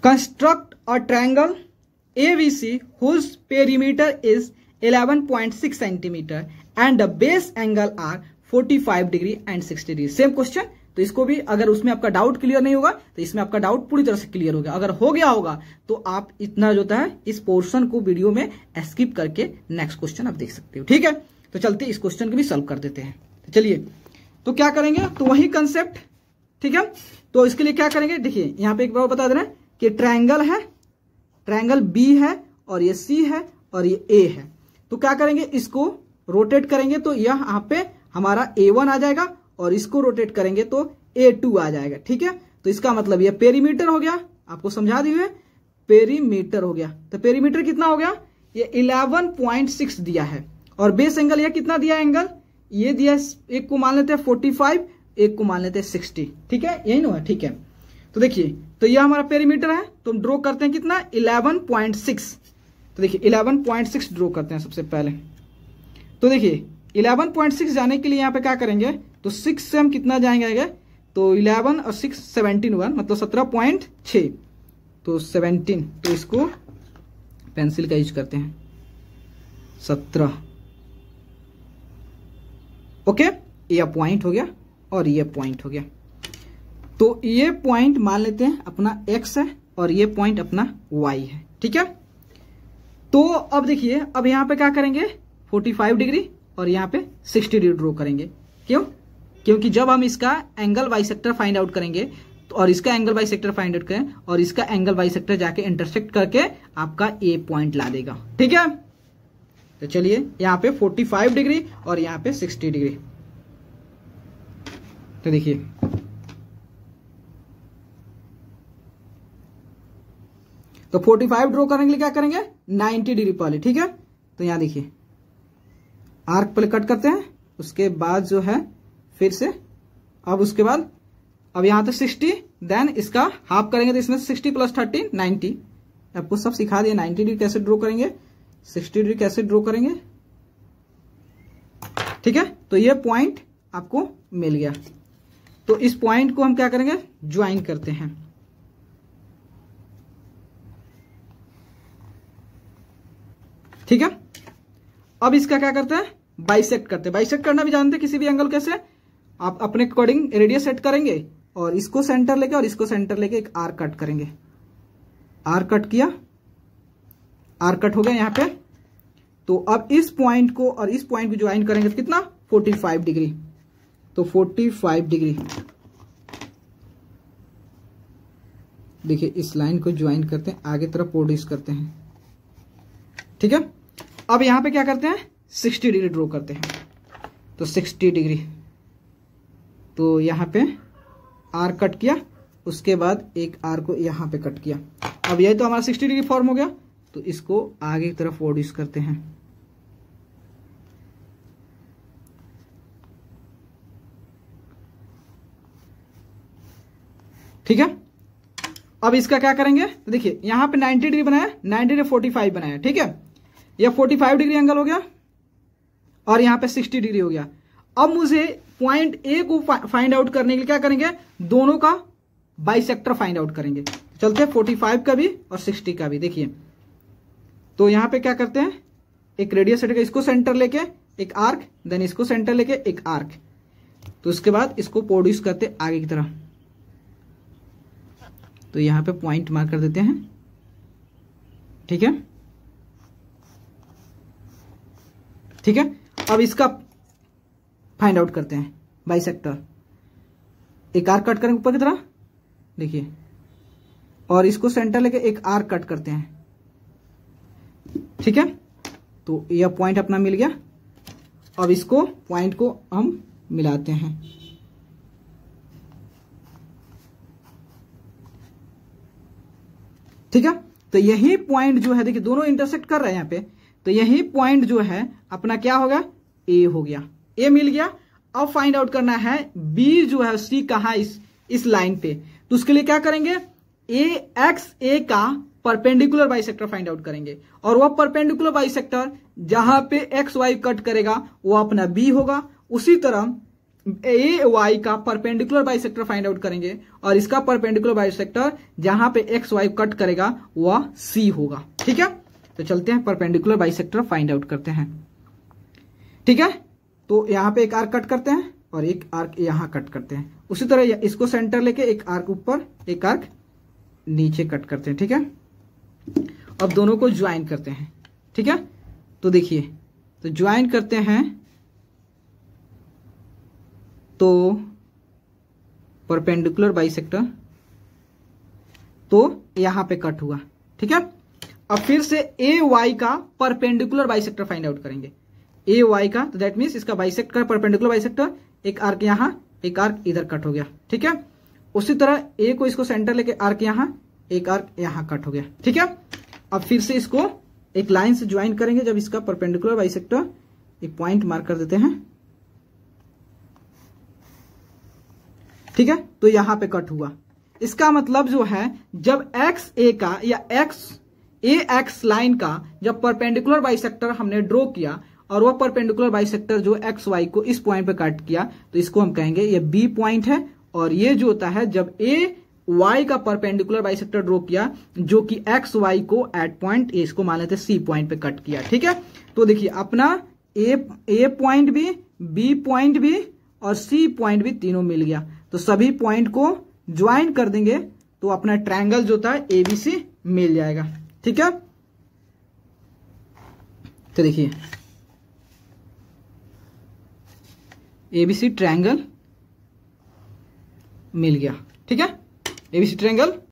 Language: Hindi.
Construct a triangle ABC whose perimeter is 11.6 centimeter and the angle are forty 45 degree and 60 degree same question तो इसको भी अगर उसमें आपका डाउट क्लियर नहीं होगा तो इसमें आपका डाउट पूरी तरह से क्लियर हो गया अगर हो गया होगा तो आप इतना जो है इस पोर्शन को वीडियो में स्किप करके नेक्स्ट क्वेश्चन आप देख सकते हो ठीक है तो चलते इस क्वेश्चन को भी सॉल्व कर देते हैं तो चलिए तो क्या करेंगे तो वही कंसेप्ट ठीक है तो इसके लिए क्या करेंगे देखिए यहां पे एक बार बता दे रहे हैं कि ट्रायंगल है ट्रायंगल बी है और ये सी है और ये ए है तो क्या करेंगे इसको रोटेट करेंगे तो यह यहां पे हमारा ए वन आ जाएगा और इसको रोटेट करेंगे तो ए टू आ जाएगा ठीक है तो इसका मतलब यह पेरीमीटर हो गया आपको समझा दी पेरीमीटर हो गया तो पेरीमीटर कितना हो गया ये 11.6 दिया है और बेस एंगल यह कितना दिया एंगल ये दिया एक को मान लेते हैं 45 एक को मान लेते हैं 60 ठीक है यही ना ठीक है तो देखिए तो यह हमारा पेरीमीटर है तो हम ड्रॉ करते हैं कितना 11.6 तो देखिए 11.6 ड्रॉ करते हैं सबसे पहले तो देखिए 11.6 जाने के लिए यहाँ पे क्या करेंगे तो सिक्स से हम कितना जाएंगे तो इलेवन और सिक्स सेवनटीन वन मतलब सत्रह पॉइंट छ तो सेवनटीन तो इसको पेंसिल का यूज करते हैं सत्रह ओके यह पॉइंट हो गया और यह पॉइंट हो गया तो ये पॉइंट मान लेते हैं अपना एक्स है और ये पॉइंट अपना वाई है ठीक है तो अब देखिए अब यहां पे क्या करेंगे 45 डिग्री और यहां पे 60 डिग्री ड्रो करेंगे क्यों क्योंकि जब हम इसका angle bisector find out करेंगे तो और इसका angle bisector find out करें और इसका एंगल बाई सेक्टर जाके इंटरसेक्ट करके आपका ए पॉइंट ला देगा ठीक है तो चलिए यहाँ पे 45 डिग्री और यहाँ पे 60 डिग्री तो देखिए तो 45 ड्रॉ करने के लिए क्या करेंगे 90 डिग्री पहले ठीक है तो यहां देखिए आर्क पहले कट करते हैं उसके बाद जो है फिर से अब उसके बाद अब यहां तक तो सिक्सटी देन इसका हाफ करेंगे तो इसमें सिक्सटी प्लस थर्टी नाइन्टी आपको सब सिखा दिया नाइनटी डिग्री कैसे ड्रॉ करेंगे सिक्सटी डिग्री कैसे ड्रॉ करेंगे ठीक है तो ये पॉइंट आपको मिल गया तो इस पॉइंट को हम क्या करेंगे ज्वाइन करते हैं अब इसका क्या करते हैं बाइसेक्ट करते हैं बाइसेक्ट करना भी जानते हैं किसी भी एंगल कैसे आप अपने अकॉर्डिंग रेडियस सेट करेंगे और इसको सेंटर लेके और इसको सेंटर लेके एक आर कट करेंगे आर कट किया आर कट हो गया यहां पे तो अब इस पॉइंट को और इस पॉइंट को ज्वाइन करेंगे तो कितना 45 डिग्री तो 45 डिग्री देखिए इस लाइन को ज्वाइन करते हैं आगे तरफ प्रोड्यूस करते हैं ठीक है अब यहां पे क्या करते हैं सिक्सटी डिग्री ड्रॉ करते हैं तो सिक्सटी डिग्री तो यहां पे आर कट किया उसके बाद एक आर को यहां पे कट किया अब यही तो हमारा सिक्सटी डिग्री फॉर्म हो गया तो इसको आगे की तरफ प्रोड्यूस करते हैं ठीक है अब इसका क्या करेंगे तो देखिए यहां पे 90 डिग्री बनाया 90 डिग्री 45 बनाया ठीक है फोर्टी 45 डिग्री एंगल हो गया और यहां पे 60 डिग्री हो गया अब मुझे पॉइंट ए को फाइंड आउट करने के लिए क्या करेंगे दोनों का बाइसेक्टर फाइंड आउट करेंगे चलते हैं 45 का भी और 60 का भी देखिए तो यहां पे क्या करते हैं एक रेडियस हटेगा इसको सेंटर लेके एक आर्क देन इसको सेंटर लेके एक आर्क तो उसके बाद इसको प्रोड्यूस करते आगे की तरह तो यहां पे पॉइंट मार्क कर देते हैं ठीक है ठीक है अब इसका फाइंड आउट करते हैं बाई एक आर कट करें ऊपर की तरह देखिए और इसको सेंटर लेके एक आर कट करते हैं ठीक है तो यह पॉइंट अपना मिल गया अब इसको पॉइंट को हम मिलाते हैं ठीक है तो यही पॉइंट जो है देखिए दोनों इंटरसेक्ट कर रहे हैं यहां पे तो यही पॉइंट जो है अपना क्या हो गया ए हो गया ए मिल गया अब फाइंड आउट करना है बी जो है सी कहा इस इस लाइन पे तो उसके लिए क्या करेंगे ए एक्स ए का परपेंडिकुलर बाई फाइंड आउट करेंगे और वह परपेंडिकुलर सेक्टर जहां पे एक्स वाई कट करेगा वो अपना बी होगा उसी तरह ए वाई का परपेंडिकुलर बाई फाइंड आउट करेंगे और इसका परपेंडिकुलर बाई जहां पे एक्स वाई कट करेगा वह सी होगा ठीक है तो चलते हैं परपेंडिकुलर बाइसेक्टर फाइंड आउट करते हैं ठीक है तो यहां पे एक आर्क कट करते हैं और एक आर्क यहां कट करते हैं उसी तरह इसको सेंटर लेके एक आर्क ऊपर एक आर्क नीचे कट करते हैं ठीक है अब दोनों को ज्वाइन करते हैं ठीक है तो देखिए तो ज्वाइन करते हैं तो परपेंडिकुलर बाइसेक्टर तो यहां पे कट हुआ ठीक है अब फिर से ए वाई का परपेंडिकुलर बाइसेक्टर फाइंड आउट करेंगे ए वाई का तो दैट मीन इसका बाइसेक्टर परपेंडिकुलर बाइसेक्टर एक आर्क यहां एक आर्क इधर कट हो गया ठीक है उसी तरह ए को इसको सेंटर लेके आर्क यहां एक आर्क यहां कट हो गया ठीक है अब फिर से इसको एक लाइन से ज्वाइन करेंगे जब इसका परपेंडिकुलर बाइसेक्टर एक पॉइंट मार्क कर देते हैं ठीक है तो यहां पे कट हुआ इसका मतलब जो है जब एक्स ए का या एक्स ए एक्स लाइन का जब परपेंडिकुलर बाई हमने ड्रॉ किया और वह परपेंडिकुलर बाई जो एक्स वाई को इस पॉइंट पे काट किया तो इसको हम कहेंगे ये बी पॉइंट है और ये जो होता है जब ए वाई का परपेंडिकुलर सेक्टर ड्रॉ किया जो कि एक्स वाई को एट पॉइंट ए इसको मान लेते सी पॉइंट पे कट किया ठीक है तो देखिए अपना ए ए पॉइंट भी बी पॉइंट भी और सी पॉइंट भी तीनों मिल गया तो सभी पॉइंट को ज्वाइन कर देंगे तो अपना ट्रायंगल जो था एबीसी मिल जाएगा ठीक है तो देखिए एबीसी ट्रायंगल मिल गया ठीक है एबीसी ट्रायंगल